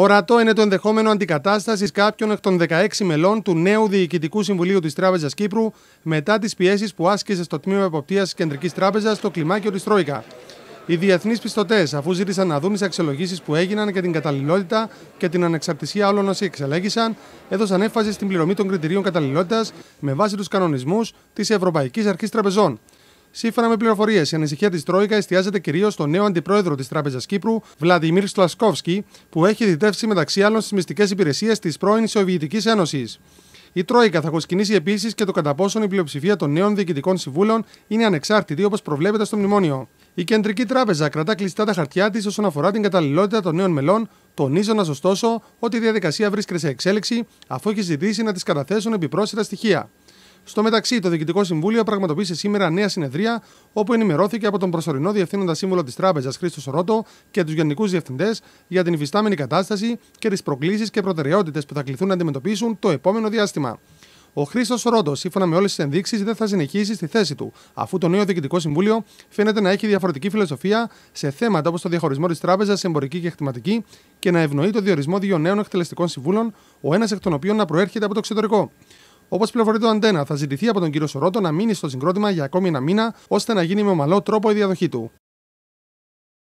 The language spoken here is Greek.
Ορατό είναι το ενδεχόμενο αντικατάστασης κάποιων εκ των 16 μελών του νέου Διοικητικού Συμβουλίου της Τράπεζας Κύπρου μετά τις πιέσεις που άσκησε στο τμήμα εποπτείας τη Κεντρικής Τράπεζας στο κλιμάκιο της Τρόικα. Οι διεθνείς πιστωτές, αφού ζήτησαν να δουν τις αξιολογήσεις που έγιναν και την καταλληλότητα και την ανεξαρτησία όλων όσοι εξελέγησαν, έδωσαν έμφαση στην πληρωμή των κριτηρίων καταλληλότητας με βάση τους κανονισμούς της Ευρωπαϊκής Αρχής Τραπεζών. Σύμφωνα με πληροφορίες, η ανησυχία της Τρόικα εστιάζεται κυρίως στον νέο αντιπρόεδρο της Τράπεζας Κύπρου, Βλαδιμίρ Σλασκόφσκι, που έχει διτεύσει μεταξύ άλλων στις μυστικές υπηρεσίες της πρώην Σοβιετικής Ένωσης. Η Τρόικα θα κοσκινήσει επίσης και το κατά πόσον η πλειοψηφία των νέων διοικητικών συμβούλων είναι ανεξάρτητη όπως προβλέπεται στο μνημόνιο. Η Κεντρική Τράπεζα κρατά κλειστά τα χαρτιά της όσον αφορά την καταλληλότητα των νέων μελών, τονίζοντας ωστόσο ότι η διαδικασία βρίσκεται σε εξέλιξη αφού έχει ζητήσει να της καταθέσουν επιπρόσθετα στοιχεία. Στο μεταξύ, το Διοικητικό Συμβούλιο πραγματοποίησε σήμερα νέα συνεδρία, όπου ενημερώθηκε από τον προσωρινό Διευθύνοντα Σύμβουλο της Τράπεζας Χρήστος Ρότο και τους Γενικούς Διευθυντές για την υφιστάμενη κατάσταση και τις προκλήσεις και προτεραιότητες που θα κληθούν να αντιμετωπίσουν το επόμενο διάστημα. Ο Χρήστος Ρόντο, σύμφωνα με όλες τις ενδείξεις, δεν θα συνεχίσει στη θέση του, αφού το νέο Διοικητικό Συμβούλιο φαίνεται να έχει διαφορετική φιλοσοφία σε θέματα όπως το διαχωρισμό της τράπεζας σε εμπορική και χρηματική και να ευνοεί το διορισμό δύο νέων εκτελεστικών συμβούλων, ο ένας εκ των οποίων να προέρχεται από το εξωτερικό. Όπως πληροφορεί το Αντένα, θα ζητηθεί από τον κύριο Σορότο να μείνει στο συγκρότημα για ακόμη ένα μήνα, ώστε να γίνει με ομαλό τρόπο η διαδοχή του.